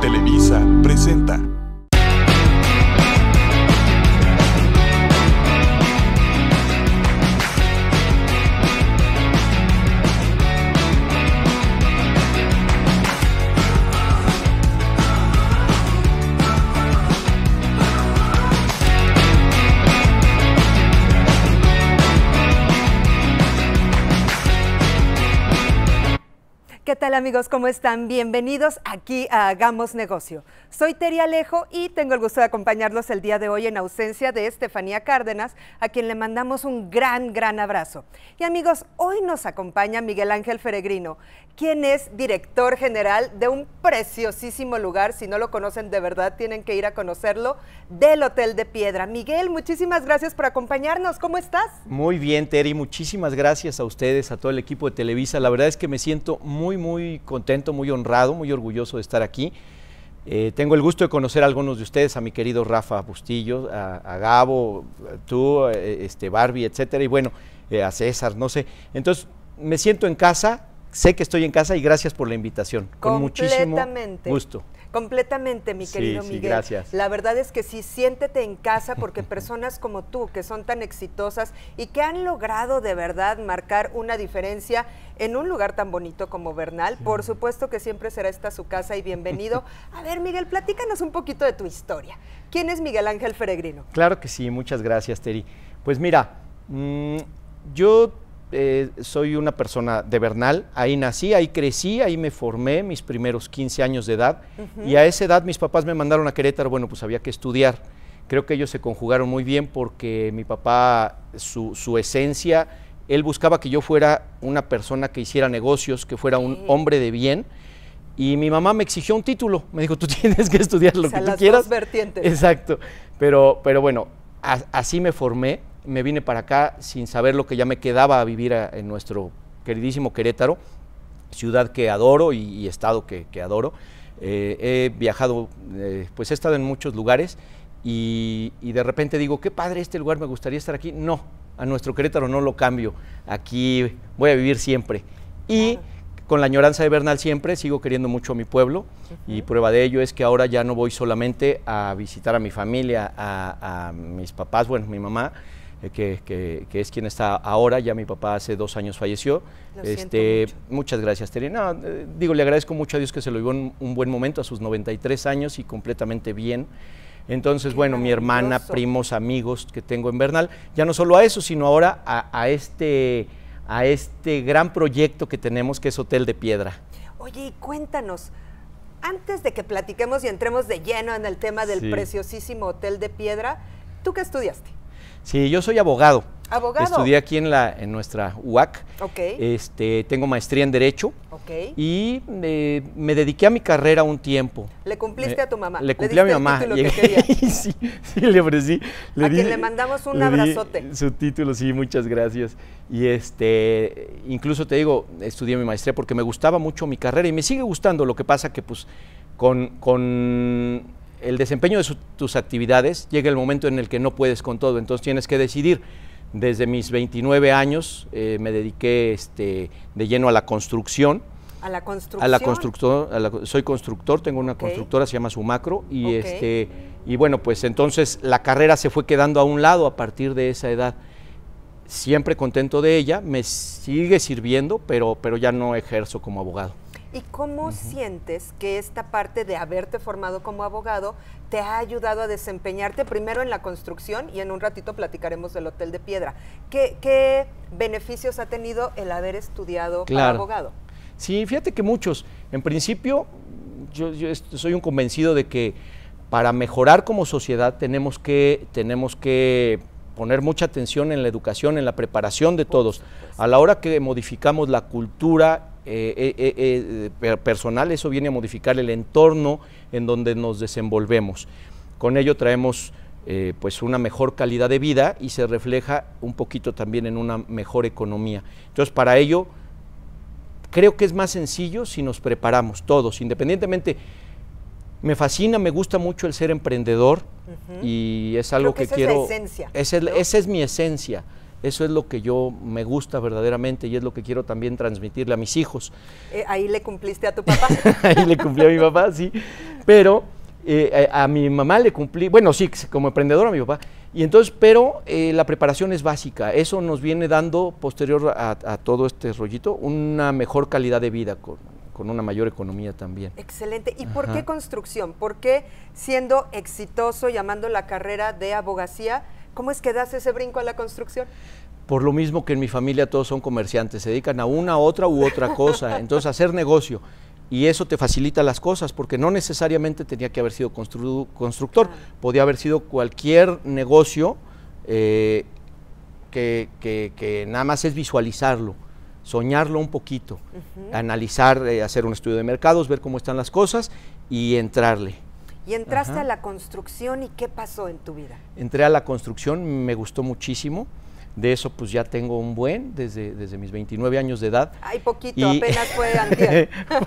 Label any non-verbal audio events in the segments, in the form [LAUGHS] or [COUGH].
Televisa presenta. ¿qué tal amigos? ¿Cómo están? Bienvenidos aquí a Hagamos Negocio. Soy Teri Alejo y tengo el gusto de acompañarlos el día de hoy en ausencia de Estefanía Cárdenas, a quien le mandamos un gran, gran abrazo. Y amigos, hoy nos acompaña Miguel Ángel Feregrino, quien es director general de un preciosísimo lugar, si no lo conocen de verdad tienen que ir a conocerlo, del Hotel de Piedra. Miguel, muchísimas gracias por acompañarnos, ¿cómo estás? Muy bien, Teri, muchísimas gracias a ustedes, a todo el equipo de Televisa. La verdad es que me siento muy, muy contento, muy honrado, muy orgulloso de estar aquí. Eh, tengo el gusto de conocer a algunos de ustedes, a mi querido Rafa Bustillo, a, Gabo, tú, eh, este, Barbie, etcétera, y bueno, eh, a César, no sé. Entonces, me siento en casa, sé que estoy en casa y gracias por la invitación. Con muchísimo gusto. Completamente, mi querido Miguel. Gracias. La verdad es que sí, siéntete en casa porque [LAUGHS] personas como tú, que son tan exitosas y que han logrado de verdad marcar una diferencia en un lugar tan bonito como Bernal, por supuesto que siempre será esta su casa y bienvenido. [LAUGHS] A ver, Miguel, platícanos un poquito de tu historia. ¿Quién es Miguel Ángel Feregrino? Claro que sí, muchas gracias, Teri. Pues mira, mm, yo eh, soy una persona de Bernal, ahí nací, ahí crecí, ahí me formé mis primeros 15 años de edad y a esa edad mis papás me mandaron a Querétaro, bueno, pues había que estudiar. Creo que ellos se conjugaron muy bien porque mi papá, su, esencia, él buscaba que yo fuera una persona que hiciera negocios, que fuera un hombre de bien. Y mi mamá me exigió un título. Me dijo, tú [LAUGHS] tienes que estudiar lo que tú quieras. Dos vertientes. Exacto. Pero, pero bueno, así me formé me vine para acá sin saber lo que ya me quedaba a vivir en nuestro queridísimo Querétaro, ciudad que adoro y, estado que, adoro. Eh, he viajado, eh, pues he estado en muchos lugares y, de repente digo, qué padre este lugar, me gustaría estar aquí. No, a nuestro Querétaro no lo cambio, aquí voy a vivir siempre. Y con la añoranza de Bernal siempre sigo queriendo mucho a mi pueblo y prueba de ello es que ahora ya no voy solamente a visitar a mi familia, a, a mis papás, bueno, mi mamá, eh, que, es quien está ahora. Ya mi papá hace dos años falleció. este, Muchas gracias, Terena eh, digo, le agradezco mucho a Dios que se lo llevó en un buen momento, a sus 93 años y completamente bien. Entonces, bueno, mi hermana, primos, amigos que tengo en Bernal, ya no solo a eso, sino ahora a, este, a este gran proyecto que tenemos, que es Hotel de Piedra. Oye, y cuéntanos, antes de que platiquemos y entremos de lleno en el tema del preciosísimo Hotel de Piedra, ¿tú qué estudiaste? Sí, yo soy abogado. ¿Abogado? Estudié aquí en, la, en nuestra UAC. Ok. Este, tengo maestría en Derecho. Ok. Y me dediqué a mi carrera un tiempo. ¿Le cumpliste a tu mamá? Le cumplí a mi mamá. [LAUGHS] sí, sí, le ofrecí. a quien le mandamos un abrazote. Su título, sí, muchas gracias. Y este, incluso te digo, estudié mi maestría porque me gustaba mucho mi carrera y me sigue gustando. Lo que pasa que, pues, con, con el desempeño de tus actividades, llega el momento en el que no puedes con todo, entonces tienes que decidir. Desde mis 29 años eh, me dediqué este, de lleno a la construcción, a la construcción. A constructor, soy constructor, tengo una constructora, se llama Sumacro, y este, y bueno, pues entonces la carrera se fue quedando a un lado a partir de esa edad. Siempre contento de ella, me sigue sirviendo, pero, pero ya no ejerzo como abogado. ¿Y cómo sientes que esta parte de haberte formado como abogado te ha ayudado a desempeñarte primero en la construcción y en un ratito platicaremos del Hotel de Piedra? ¿Qué, beneficios ha tenido el haber estudiado como abogado? Sí, fíjate que muchos. En principio, yo, soy un convencido de que para mejorar como sociedad tenemos que, tenemos que poner mucha atención en la educación, en la preparación de todos. A la hora que modificamos la cultura eh, eh, eh, personal, eso viene a modificar el entorno en donde nos desenvolvemos. Con ello traemos pues una mejor calidad de vida y se refleja un poquito también en una mejor economía. Entonces, para ello, creo que es más sencillo si nos preparamos todos, independientemente. Me fascina, me gusta mucho el ser emprendedor y es algo que, quiero. Es esa es mi esencia. Eso es lo que yo me gusta verdaderamente y es lo que quiero también transmitirle a mis hijos. Eh, ahí le cumpliste a tu papá. [LAUGHS] ahí le cumplí a mi papá, sí. Pero eh, a, mi mamá le cumplí, bueno, sí, como emprendedor a mi papá. Y entonces, pero eh, la preparación es básica. Eso nos viene dando, posterior a, todo este rollito, una mejor calidad de vida. Con, una mayor economía también. Excelente. ¿Y por qué construcción? ¿Por qué siendo exitoso, llamando la carrera de abogacía, ¿Cómo es que das ese brinco a la construcción? Por lo mismo que en mi familia todos son comerciantes, se dedican a una, otra u otra cosa, [LAUGHS] entonces hacer negocio. Y eso te facilita las cosas, porque no necesariamente tenía que haber sido constructor, podía haber sido cualquier negocio eh, que, nada más es visualizarlo, soñarlo un poquito, analizar, eh, hacer un estudio de mercados, ver cómo están las cosas y entrarle. Y entraste a la construcción y qué pasó en tu vida. Entré a la construcción, me gustó muchísimo. De eso pues ya tengo un buen desde, desde mis 29 años de edad. Ay, poquito, apenas [LAUGHS] [LAUGHS] fue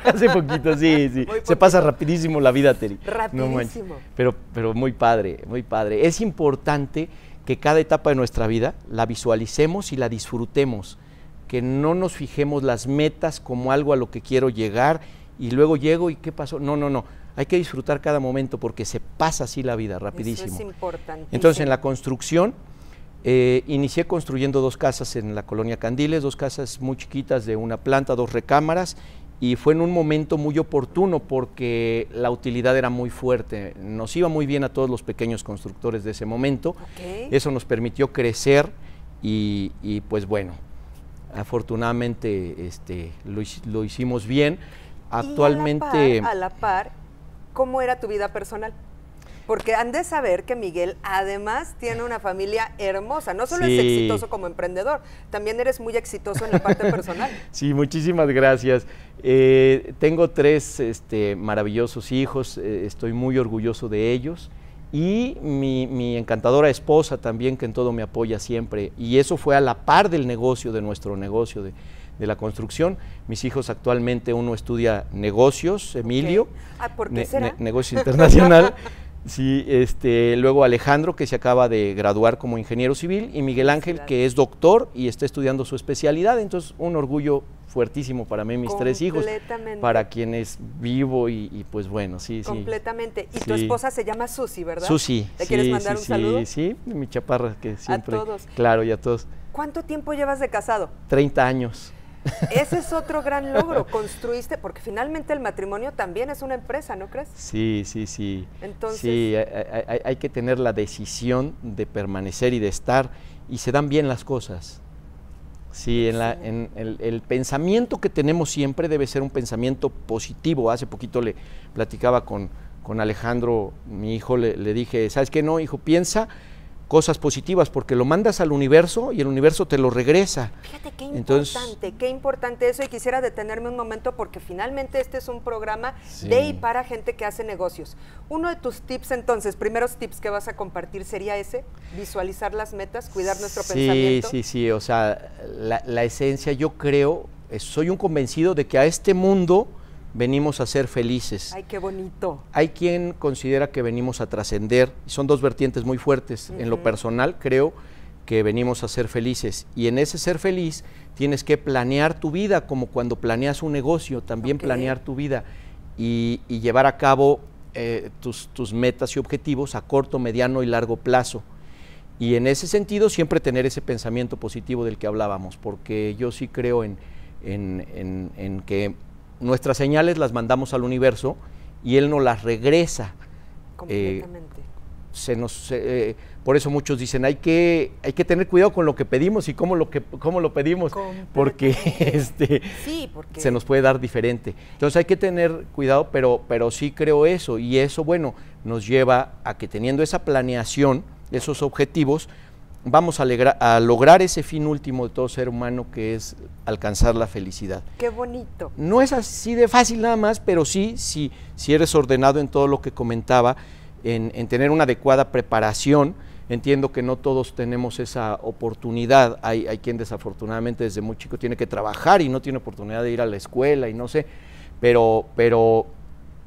Hace poquito, sí, [LAUGHS] sí. Se pasa rapidísimo la vida, Teri. Rapidísimo. pero, pero muy padre, muy padre. Es importante que cada etapa de nuestra vida la visualicemos y la disfrutemos, que no nos fijemos las metas como algo a lo que quiero llegar y luego llego y qué pasó. No, no, no hay que disfrutar cada momento porque se pasa así la vida rapidísimo. Eso es importante. Entonces, en la construcción, eh, inicié construyendo dos casas en la colonia Candiles, dos casas muy chiquitas de una planta, dos recámaras, y fue en un momento muy oportuno porque la utilidad era muy fuerte. Nos iba muy bien a todos los pequeños constructores de ese momento. Eso nos permitió crecer y, pues bueno, afortunadamente este, lo, hicimos bien. Actualmente... a la par cómo era tu vida personal. Porque han de saber que Miguel además tiene una familia hermosa. No solo es exitoso como emprendedor, también eres muy exitoso en la parte personal. [LAUGHS] Sí, muchísimas gracias. Eh, tengo tres este, maravillosos hijos, eh, estoy muy orgulloso de ellos. Y mi, mi, encantadora esposa también, que en todo me apoya siempre. Y eso fue a la par del negocio, de nuestro negocio, de, de la construcción. Mis hijos actualmente, uno estudia negocios, Emilio, ah, ¿por qué será? negocio internacional. [LAUGHS] sí, este, luego Alejandro, que se acaba de graduar como ingeniero civil, y Miguel Ángel, que es doctor y está estudiando su especialidad. Entonces, un orgullo fuertísimo para mí, mis tres hijos, para quienes vivo y, pues bueno, sí, sí. Completamente. Y tu esposa se llama Susi, ¿verdad? Susi. ¿Le quieres mandar un saludo? Sí, sí, mi chaparra que siempre. Claro, y a todos. ¿Cuánto tiempo llevas de casado? 30 años. Ese es otro gran logro, construiste, porque finalmente el matrimonio también es una empresa, ¿no crees? Sí, sí, sí. Entonces... Sí, hay, que tener la decisión de permanecer y de estar, y se dan bien las cosas. Sí, en la, en el, pensamiento que tenemos siempre debe ser un pensamiento positivo. Hace poquito le platicaba con, Alejandro, mi hijo, le, le, dije, ¿sabes qué no, hijo? Piensa cosas positivas, porque lo mandas al universo y el universo te lo regresa. Fíjate qué Entonces, importante, qué importante eso y quisiera detenerme un momento porque finalmente este es un programa de y para gente que hace negocios. Uno de tus tips entonces, primeros tips que vas a compartir sería ese, visualizar las metas, cuidar nuestro pensamiento. Sí, sí, sí, o sea, la esencia yo creo, eh, soy un convencido de que a este mundo venimos a ser felices. Ay, qué bonito. Hay quien considera que venimos a trascender. Son dos vertientes muy fuertes. En lo personal, creo que venimos a ser felices. Y en ese ser feliz tienes que planear tu vida, como cuando planeas un negocio, también planear tu vida y, llevar a cabo eh, tus, metas y objetivos a corto, mediano y largo plazo. Y en ese sentido siempre tener ese pensamiento positivo del que hablábamos, porque yo sí creo en, en que nuestras señales las mandamos al universo y él nos las regresa. Completamente. Eh, se nos, eh, por eso muchos dicen, hay que, hay que tener cuidado con lo que pedimos y cómo lo, que, lo pedimos, porque, [LAUGHS] este, se nos puede dar diferente. Entonces hay que tener cuidado, pero, pero sí creo eso, y eso, bueno, nos lleva a que teniendo esa planeación, esos objetivos, vamos a, a, lograr ese fin último de todo ser humano que es alcanzar la felicidad. Qué bonito. No es así de fácil nada más, pero sí, si eres ordenado en todo lo que comentaba, en, tener una adecuada preparación. Entiendo que no todos tenemos esa oportunidad. Hay, hay quien desafortunadamente desde muy chico tiene que trabajar y no tiene oportunidad de ir a la escuela y no sé. Pero, pero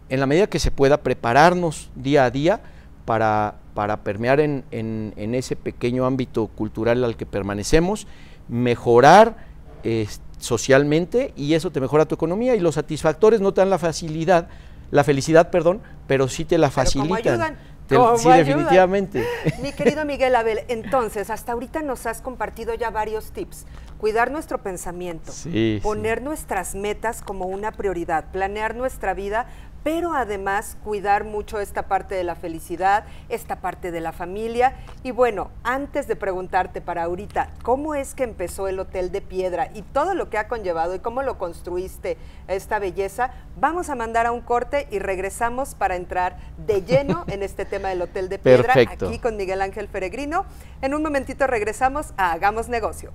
en la medida que se pueda prepararnos día a día para para permear en, ese pequeño ámbito cultural al que permanecemos, mejorar eh, socialmente y eso te mejora tu economía y los satisfactores no te dan la facilidad, la felicidad, perdón, pero sí te la facilitan. Pero ayudan? sí, definitivamente. Mi querido [LAUGHS] Miguel Abel, entonces, hasta ahorita nos has compartido ya varios tips. Cuidar nuestro pensamiento, poner nuestras metas como una prioridad, planear nuestra vida pero además cuidar mucho esta parte de la felicidad, esta parte de la familia. Y bueno, antes de preguntarte para ahorita, ¿cómo es que empezó el Hotel de Piedra y todo lo que ha conllevado y cómo lo construiste, esta belleza? Vamos a mandar a un corte y regresamos para entrar de lleno [LAUGHS] en este tema del Hotel de Piedra, aquí con Miguel Ángel Peregrino. En un momentito regresamos a Hagamos Negocio.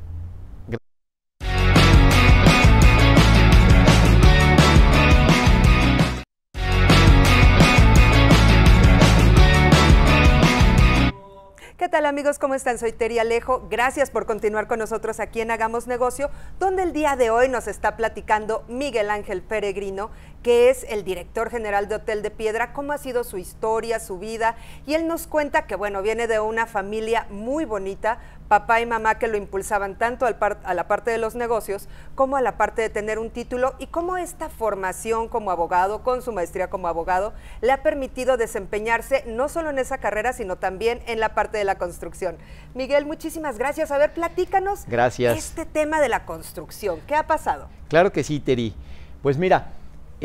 ¿Qué tal amigos? ¿Cómo están? Soy Teri Alejo. Gracias por continuar con nosotros aquí en Hagamos Negocio, donde el día de hoy nos está platicando Miguel Ángel Peregrino, que es el director general de Hotel de Piedra, cómo ha sido su historia, su vida. Y él nos cuenta que, bueno, viene de una familia muy bonita, papá y mamá que lo impulsaban tanto a la parte de los negocios como a la parte de tener un título y cómo esta formación como abogado, con su maestría como abogado, le ha permitido desempeñarse no solo en esa carrera, sino también en la parte de la construcción. Miguel, muchísimas gracias. A ver, platícanos gracias. este tema de la construcción. ¿Qué ha pasado? Claro que sí, Teri. Pues mira,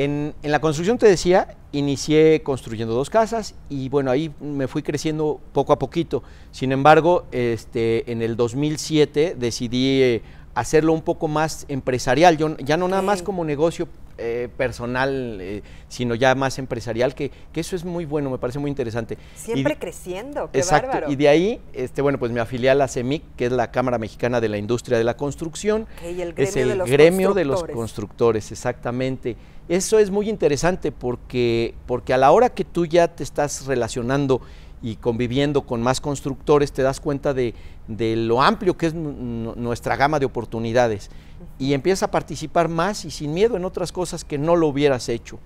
en, la construcción, te decía, inicié construyendo dos casas y bueno, ahí me fui creciendo poco a poquito. Sin embargo, este, en el 2007 decidí eh, hacerlo un poco más empresarial, yo ya no nada más como negocio eh, personal, eh, sino ya más empresarial, que, eso es muy bueno, me parece muy interesante. Siempre creciendo, qué exacto, Y de ahí, este, bueno, pues me afilié a la CEMIC, que es la Cámara Mexicana de la Industria de la Construcción. el es el gremio de los constructores, exactamente. Eso es muy interesante porque, porque a la hora que tú ya te estás relacionando y conviviendo con más constructores te das cuenta de, lo amplio que es nuestra gama de oportunidades y empiezas a participar más y sin miedo en otras cosas que no lo hubieras hecho.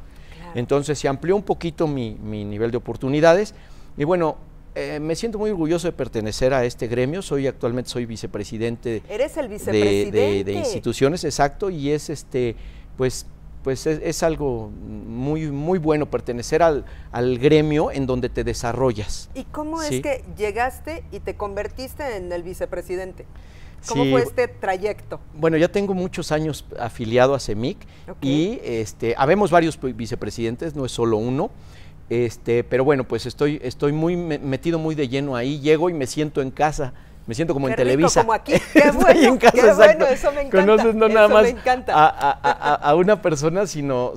Entonces se amplió un poquito mi, nivel de oportunidades y bueno, eh, me siento muy orgulloso de pertenecer a este gremio. Soy actualmente soy vicepresidente. Eres el vicepresidente de, de instituciones, exacto, y es este, pues pues es, algo muy, muy bueno pertenecer al, al, gremio en donde te desarrollas. ¿Y cómo es que llegaste y te convertiste en el vicepresidente? ¿Cómo fue este trayecto? Bueno, ya tengo muchos años afiliado a CEMIC e y este, habemos varios vicepresidentes, no es solo uno. Este, pero bueno, pues estoy, estoy muy metido muy de lleno ahí, llego y me siento en casa me siento como en rico, Televisa. Como aquí. [LAUGHS] Qué bueno, qué bueno eso me encanta. Conoces no nada más a, una persona, sino,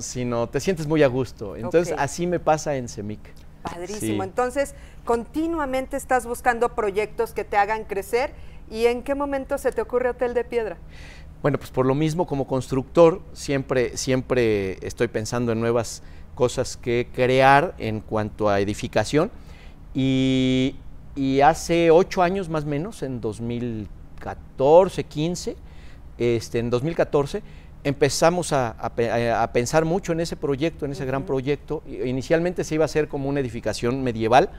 te sientes muy a gusto. Entonces, así me pasa en CEMIC. Padrísimo. Entonces, continuamente estás buscando proyectos que te hagan crecer. ¿Y en qué momento se te ocurre Hotel de Piedra? Bueno, pues por lo mismo, como constructor, siempre, siempre estoy pensando en nuevas cosas que crear en cuanto a edificación. Y, y hace ocho años más o menos, en 2014, 15, este, en 2014, empezamos eh, a, pensar mucho en ese proyecto, en ese gran proyecto. Eh, inicialmente se iba a hacer como una edificación medieval.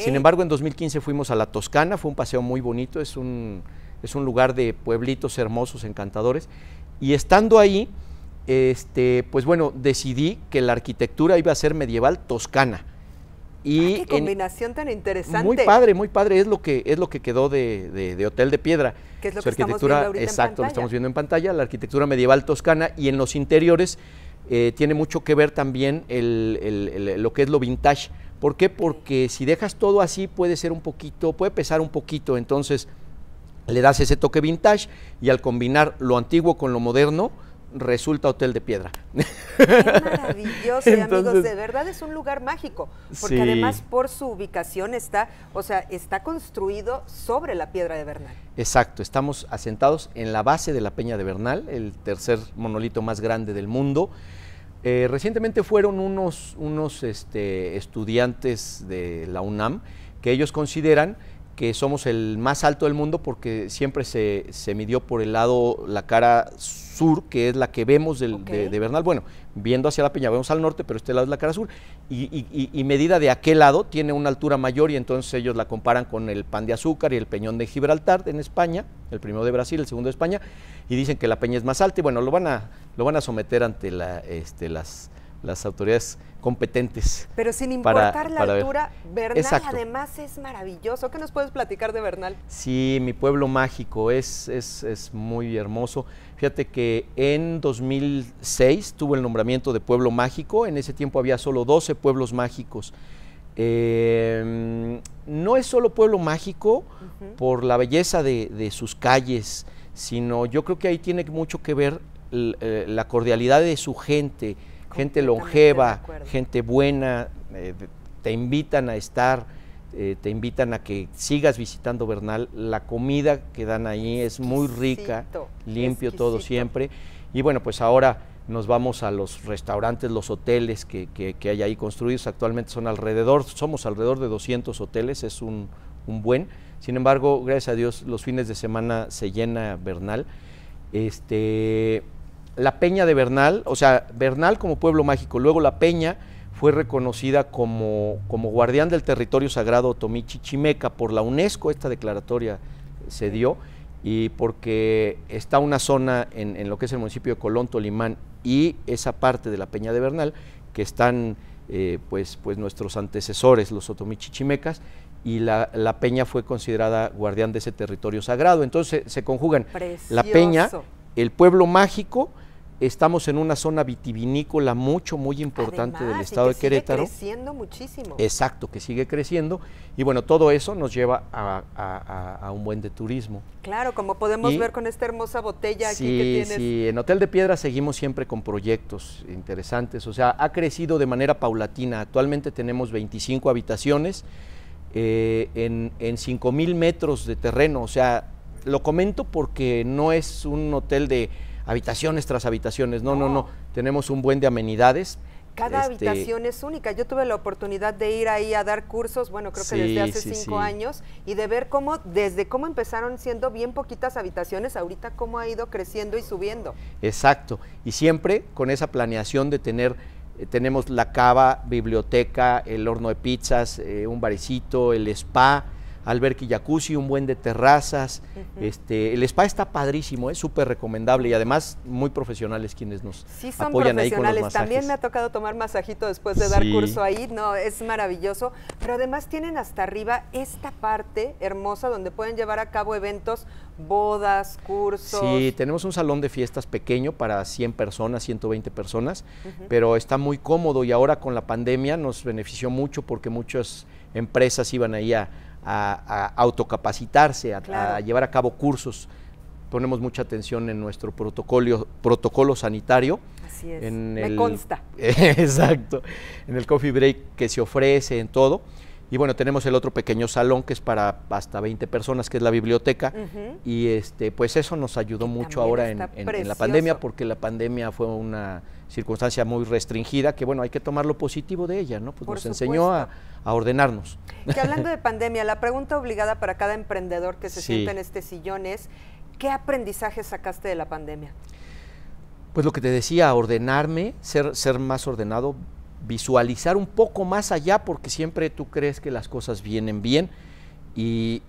Sin embargo, en 2015 fuimos a la Toscana, fue un paseo muy bonito, es un, es un lugar de pueblitos hermosos, encantadores. Y estando ahí, este, pues bueno, decidí que la arquitectura iba a ser medieval toscana. Y ah, combinación tan interesante. Muy padre, muy padre. Es lo que, es lo que quedó de, de, Hotel de Piedra. Que es lo arquitectura, Exacto, lo estamos viendo en pantalla, la arquitectura medieval toscana y en los interiores eh, tiene mucho que ver también el, lo que es lo vintage. ¿Por qué? Porque si dejas todo así puede ser un poquito, puede pesar un poquito. Entonces le das ese toque vintage y al combinar lo antiguo con lo moderno, resulta hotel de piedra. maravilloso, amigos, de verdad es un lugar mágico, porque además por su ubicación está, o sea, está construido sobre la piedra de Bernal. Exacto, estamos asentados en la base de la Peña de Bernal, el tercer monolito más grande del mundo. Eh, recientemente fueron unos, unos este, estudiantes de la UNAM que ellos consideran que somos el más alto del mundo porque siempre se, midió por el lado, la cara sur, que es la que vemos de, Bernal. Bueno, viendo hacia la peña vemos al norte, pero este lado es la cara sur. Y, y, medida de aquel lado tiene una altura mayor y entonces ellos la comparan con el pan de azúcar y el peñón de Gibraltar en España, el primero de Brasil, el segundo de España, y dicen que la peña es más alta y bueno, lo van a, lo van a someter ante la, este, las las autoridades competentes. Pero sin importar la altura, ver. Bernal además es maravilloso. ¿Qué nos puedes platicar de Bernal? Sí, mi pueblo mágico es, es, muy hermoso. Fíjate que en 2006 tuvo el nombramiento de pueblo mágico. En ese tiempo había solo 12 pueblos mágicos. Em, no es solo pueblo mágico por la belleza de sus calles, sino yo creo que ahí tiene mucho que ver eh, la cordialidad de su gente, gente longeva, gente buena, eh, te invitan a estar, eh, te invitan a que sigas visitando Bernal. La comida que dan ahí es muy rica, limpio todo siempre. Y bueno, pues ahora nos vamos a los restaurantes, los hoteles que, hay ahí construidos. Actualmente son alrededor, somos alrededor de 200 hoteles, es un, un buen. Sin embargo, gracias a Dios, los fines de semana se llena Bernal. Este, la Peña de Bernal, o sea, Bernal como pueblo mágico, luego la Peña fue reconocida como, como guardián del territorio sagrado otomichichimeca por la UNESCO, esta declaratoria se dio, y porque está una zona en, lo que es el municipio de Colón, Tolimán, y esa parte de la Peña de Bernal, que están eh, pues, pues nuestros antecesores, los Otomí y la, peña fue considerada guardián de ese territorio sagrado. Entonces se conjugan la peña el pueblo mágico, estamos en una zona vitivinícola mucho, muy importante del estado de Querétaro. Sigue creciendo muchísimo. Exacto, que sigue creciendo. Y bueno, todo eso nos lleva a, un buen de turismo. Claro, como podemos ver con esta hermosa botella sí, aquí que tienes. Sí, en Hotel de Piedra seguimos siempre con proyectos interesantes. O sea, ha crecido de manera paulatina. Actualmente tenemos 25 habitaciones eh, en, en 5 mil metros de terreno. O sea, lo comento porque no es un hotel de habitaciones tras habitaciones, no, no, no, tenemos un buen de amenidades. Cada este, habitación es única. Yo tuve la oportunidad de ir ahí a dar cursos, bueno, creo que desde hace cinco años, y de ver cómo, desde cómo empezaron siendo bien poquitas habitaciones, ahorita cómo ha ido creciendo y subiendo. Exacto. Y siempre con esa planeación de tener, eh, tenemos la cava, biblioteca, el horno de pizzas, eh, un baricito, el spa, alberca y un buen de terrazas. este, el spa está padrísimo, es súper recomendable y además muy profesionales quienes nos apoyan También me ha tocado tomar masajito después de dar curso ahí, no, es maravilloso. Pero además tienen hasta arriba esta parte hermosa donde pueden llevar a cabo eventos, bodas, cursos. Sí, tenemos un salón de fiestas pequeño para 100 personas, 120 personas, pero está muy cómodo y ahora con la pandemia nos benefició mucho porque muchas empresas iban ahí a a, autocapacitarse, a, llevar a cabo cursos. Ponemos mucha atención en nuestro protocolo, protocolo sanitario. Así es. En Me consta. [LAUGHS] exacto. En el coffee break que se ofrece, en todo. Y bueno, tenemos el otro pequeño salón que es para hasta 20 personas, que es la biblioteca. Y este, pues eso nos ayudó mucho ahora en, la pandemia, porque la pandemia fue una circunstancia muy restringida, que bueno, hay que tomar lo positivo de ella, ¿no? Pues nos enseñó a, ordenarnos. y hablando de [LAUGHS] pandemia, la pregunta obligada para cada emprendedor que se sienta en este sillón es, ¿qué aprendizaje sacaste de la pandemia? Pues lo que te decía, ordenarme, ser, ser más ordenado, visualizar un poco más allá porque siempre tú crees que las cosas vienen bien y,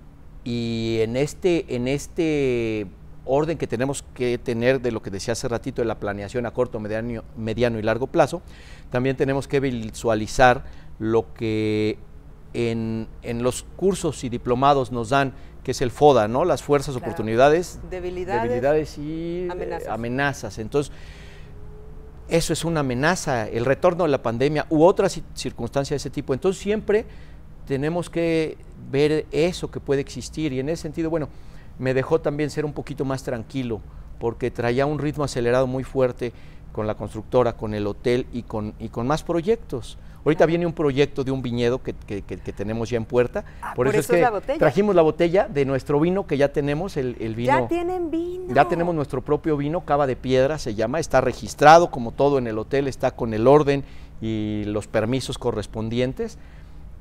en, este, en este orden que tenemos que tener de lo que decía hace ratito de la planeación a corto, mediano, mediano y largo plazo, también tenemos que visualizar lo que en, los cursos y diplomados nos dan, que es el FODA, ¿no? Las fuerzas, oportunidades, debilidades, y amenazas. amenazas. Entonces, eso es una amenaza, el retorno de la pandemia u otras circunstancias de ese tipo. Entonces siempre tenemos que ver eso que puede existir y en ese sentido, bueno, me dejó también ser un poquito más tranquilo porque traía un ritmo acelerado muy fuerte con la constructora, con el hotel y con, y con más proyectos. Ahorita viene un proyecto de un viñedo que, que, tenemos ya en puerta. Ah, por, eso, es, que trajimos la botella de nuestro vino que ya tenemos, el, vino. Ya tienen vino. Ya tenemos nuestro propio vino, Cava de Piedra se llama, está registrado como todo en el hotel, está con el orden y los permisos correspondientes.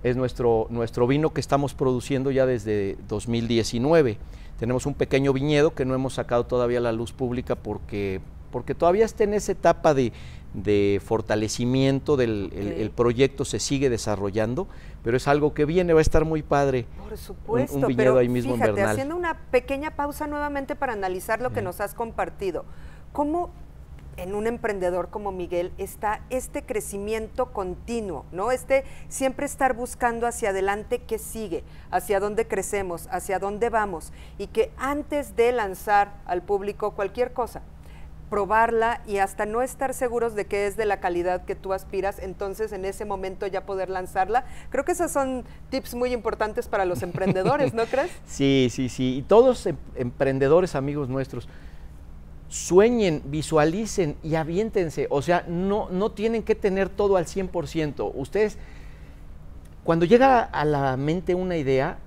Es nuestro, nuestro vino que estamos produciendo ya desde 2019. Tenemos un pequeño viñedo que no hemos sacado todavía a la luz pública porque, porque todavía está en esa etapa de, de fortalecimiento del proyecto se sigue desarrollando, pero es algo que viene, va a estar muy padre. Por supuesto, pero fíjate, haciendo una pequeña pausa nuevamente para analizar lo que nos has compartido. ¿Cómo en un emprendedor como Miguel está este crecimiento continuo, ¿no? Este siempre estar buscando hacia adelante qué sigue, hacia dónde crecemos, hacia dónde vamos y que antes de lanzar al público cualquier cosa, probarla y hasta no estar seguros de que es de la calidad que tú aspiras, entonces en ese momento ya poder lanzarla. Creo que esos son tips muy importantes para los emprendedores, ¿no [LAUGHS] crees? Sí, sí, sí. Y todos em, emprendedores, amigos nuestros, sueñen, visualicen y aviéntense. O sea, no, no tienen que tener todo al 100%. Ustedes, cuando llega a la mente una idea,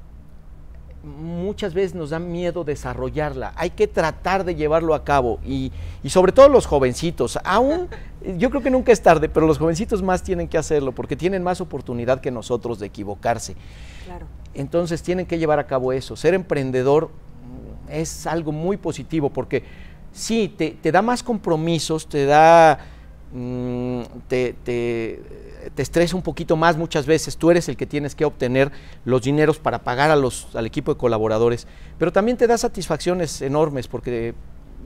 muchas veces nos da miedo desarrollarla. Hay que tratar de llevarlo a cabo y, sobre todo los jovencitos. Aún, [LAUGHS] yo creo que nunca es tarde, pero los jovencitos más tienen que hacerlo porque tienen más oportunidad que nosotros de equivocarse. Claro. Entonces tienen que llevar a cabo eso. Ser emprendedor es algo muy positivo porque sí, te da más compromisos, te da Mm, te, estresa un poquito más muchas veces. Tú eres el que tienes que obtener los dineros para pagar a los, al equipo de colaboradores. Pero también te da satisfacciones enormes porque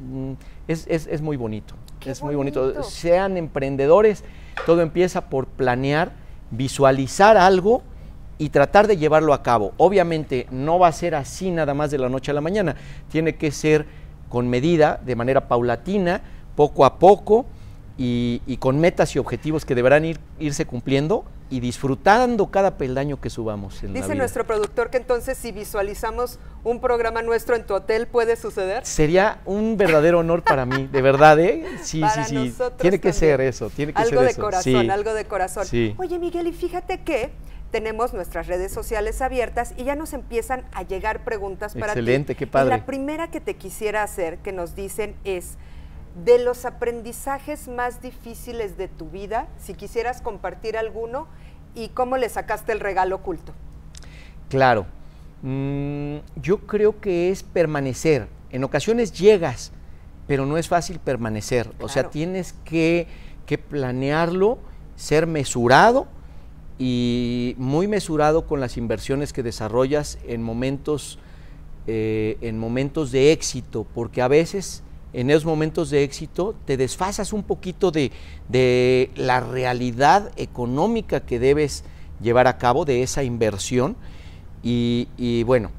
mm, es, muy bonito. es muy bonito. Sean emprendedores, todo empieza por planear, visualizar algo y tratar de llevarlo a cabo. Obviamente no va a ser así nada más de la noche a la mañana, tiene que ser con medida, de manera paulatina, poco a poco, y, con metas y objetivos que deberán irse cumpliendo y disfrutando cada peldaño que subamos. Dice nuestro productor que entonces si visualizamos un programa nuestro en tu hotel, ¿puede suceder? Sería un verdadero honor para mí, de verdad, ¿eh? Sí, sí, sí. Tiene que ser eso, tiene que ser eso. Algo de corazón, algo de corazón. Oye, Miguel, y fíjate que tenemos nuestras redes sociales abiertas y ya nos empiezan a llegar preguntas para ti. Excelente, qué padre. Y la primera que te quisiera hacer, que nos dicen es de los aprendizajes más difíciles de tu vida, si quisieras compartir alguno, y cómo le sacaste el regalo oculto. Claro, mm, yo creo que es permanecer. En ocasiones llegas, pero no es fácil permanecer. O sea, tienes que, planearlo, ser mesurado y muy mesurado con las inversiones que desarrollas en momentos, eh, en momentos de éxito, porque a veces en esos momentos de éxito, te desfasas un poquito de, la realidad económica que debes llevar a cabo, de esa inversión. Y, bueno,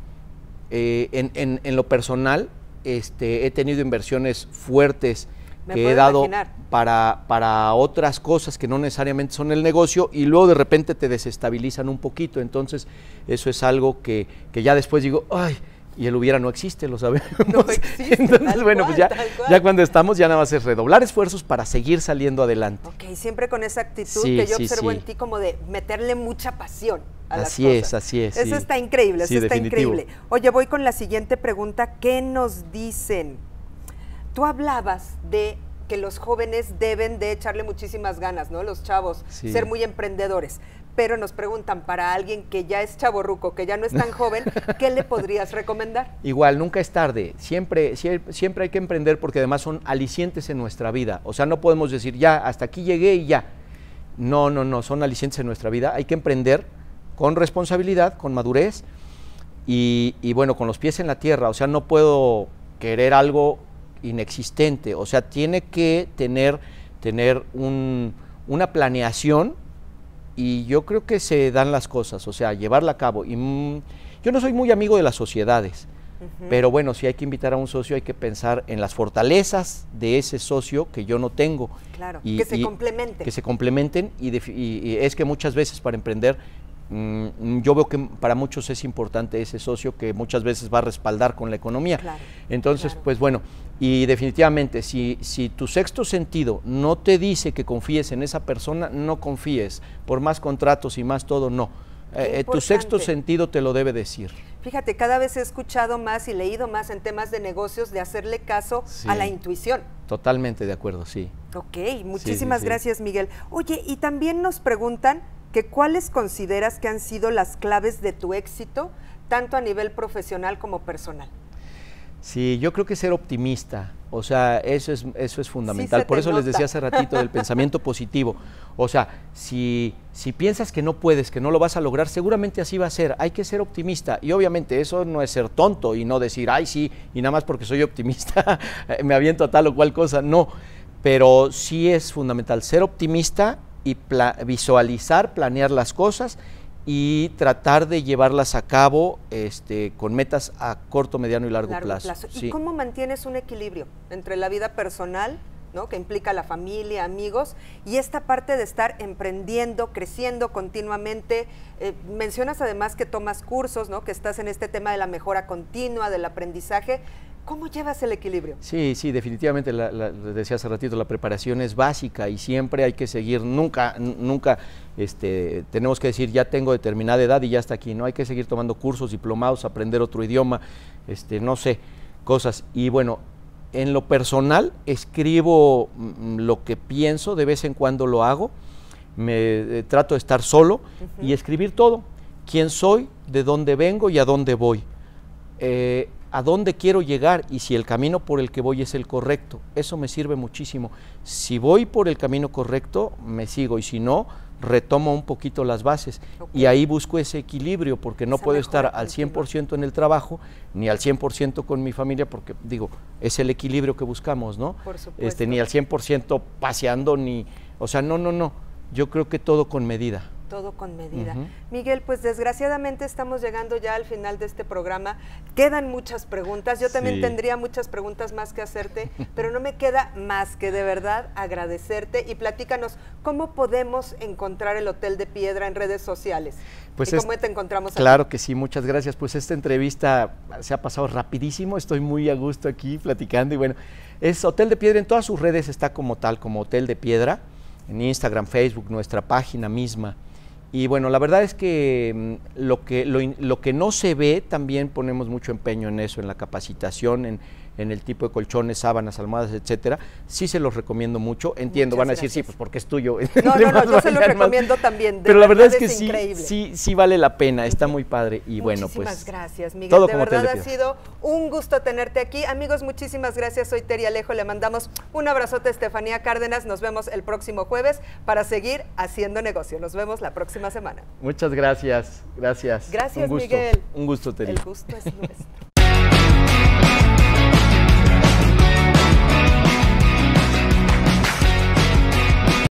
eh, en, lo personal, este, he tenido inversiones fuertes que he dado para, para, otras cosas que no necesariamente son el negocio y luego de repente te desestabilizan un poquito. Entonces, eso es algo que, que ya después digo, ay, y el hubiera no existe, lo sabemos. [LAUGHS] No existe. [LAUGHS] Entonces, bueno, pues ya, ya, cuando estamos, ya nada más es redoblar esfuerzos para seguir saliendo adelante. Ok, siempre con esa actitud que yo observo en ti como de meterle mucha pasión. A así las cosas. es, así es. Eso está increíble, eso está increíble. Oye, voy con la siguiente pregunta. ¿Qué nos dicen? Tú hablabas de que los jóvenes deben de echarle muchísimas ganas, ¿no? Los chavos, ser muy emprendedores. Pero nos preguntan, para alguien que ya es chaborruco, que ya no es tan joven, ¿qué le podrías recomendar? [LAUGHS] Igual, nunca es tarde. Siempre, siempre hay que emprender porque además son alicientes en nuestra vida. O sea, no podemos decir, ya, hasta aquí llegué y ya. No, no, no, son alicientes en nuestra vida. Hay que emprender con responsabilidad, con madurez y, y bueno, con los pies en la tierra. O sea, no puedo querer algo inexistente. O sea, tiene que tener, tener una planeación y yo creo que se dan las cosas, o sea, llevarla a cabo. Y mm, yo no soy muy amigo de las sociedades, pero bueno, si hay que invitar a un socio, hay que pensar en las fortalezas de ese socio que yo no tengo. Claro, y, que se complementen. Que se complementen y es que muchas veces para emprender Mm, yo veo que para muchos es importante ese socio que muchas veces va a respaldar con la economía. Entonces, pues bueno, y definitivamente, si, tu sexto sentido no te dice que confíes en esa persona, no confíes. Por más contratos y más todo, no. Eh, eh, tu sexto sentido te lo debe decir. Fíjate, cada vez he escuchado más y leído más en temas de negocios de hacerle caso a la intuición. Totalmente de acuerdo, sí. Ok, muchísimas gracias Miguel. Oye, y también nos preguntan cuáles consideras que han sido las claves de tu éxito, tanto a nivel profesional como personal. Sí, yo creo que ser optimista, o sea, eso es, eso es fundamental. Por eso les decía hace ratito del [LAUGHS] pensamiento positivo. O sea, si, si piensas que no puedes, que no lo vas a lograr, seguramente así va a ser. Hay que ser optimista. Y obviamente eso no es ser tonto y no decir, ay, sí, y nada más porque soy optimista [LAUGHS] me aviento a tal o cual cosa. No, pero sí es fundamental ser optimista y visualizar, planear las cosas y tratar de llevarlas a cabo este, con metas a corto, mediano y largo, plazo. ¿Y cómo mantienes un equilibrio entre la vida personal, que implica la familia, amigos, y esta parte de estar emprendiendo, creciendo continuamente. Eh, mencionas además que tomas cursos, ¿no? que estás en este tema de la mejora continua, del aprendizaje. ¿Cómo llevas el equilibrio? Sí, sí, definitivamente, la, decía hace ratito, la preparación es básica y siempre hay que seguir, nunca, nunca este, tenemos que decir ya tengo determinada edad y ya está aquí, no hay que seguir tomando cursos, diplomados, aprender otro idioma, este, no sé, cosas. Y bueno, en lo personal escribo mm, lo que pienso, de vez en cuando lo hago, me eh, trato de estar solo y escribir todo, quién soy, de dónde vengo y a dónde voy. Eh, a dónde quiero llegar y si el camino por el que voy es el correcto. Eso me sirve muchísimo. Si voy por el camino correcto, me sigo y si no, retomo un poquito las bases y ahí busco ese equilibrio porque no puedo estar al 100% en el trabajo ni al 100% con mi familia porque digo, es el equilibrio que buscamos, ¿no? Este, ni al 100% paseando ni, o sea, no, no, no. Yo creo que todo con medida todo con medida. Miguel, pues desgraciadamente estamos llegando ya al final de este programa. Quedan muchas preguntas. Yo también tendría muchas preguntas más que hacerte, [LAUGHS] pero no me queda más que de verdad agradecerte y platícanos cómo podemos encontrar el Hotel de Piedra en redes sociales. Pues cómo te encontramos? Claro que sí, muchas gracias. Pues esta entrevista se ha pasado rapidísimo. Estoy muy a gusto aquí platicando y bueno, es Hotel de Piedra en todas sus redes está como tal, como Hotel de Piedra en Instagram, Facebook, nuestra página misma. Y bueno, la verdad es que mm, lo que, lo, lo que no se ve, también ponemos mucho empeño en eso, en la capacitación, en, en el tipo de colchones, sábanas, almohadas, etcétera, sí se los recomiendo mucho. Entiendo, van a decir, sí, pues porque es tuyo. No, [LAUGHS] no, no, yo se los recomiendo también. Pero la verdad, es que sí, sí, vale la pena, está muy padre y bueno, pues. Muchísimas gracias, Miguel. Todo de como verdad ha sido un gusto tenerte aquí. Amigos, muchísimas gracias. Soy Teri Alejo, le mandamos un abrazote a Estefanía Cárdenas. Nos vemos el próximo jueves para seguir haciendo negocio. Nos vemos la próxima semana. Muchas gracias, gracias. Gracias, un gusto, Miguel. Un gusto, Teri. El gusto es nuestro.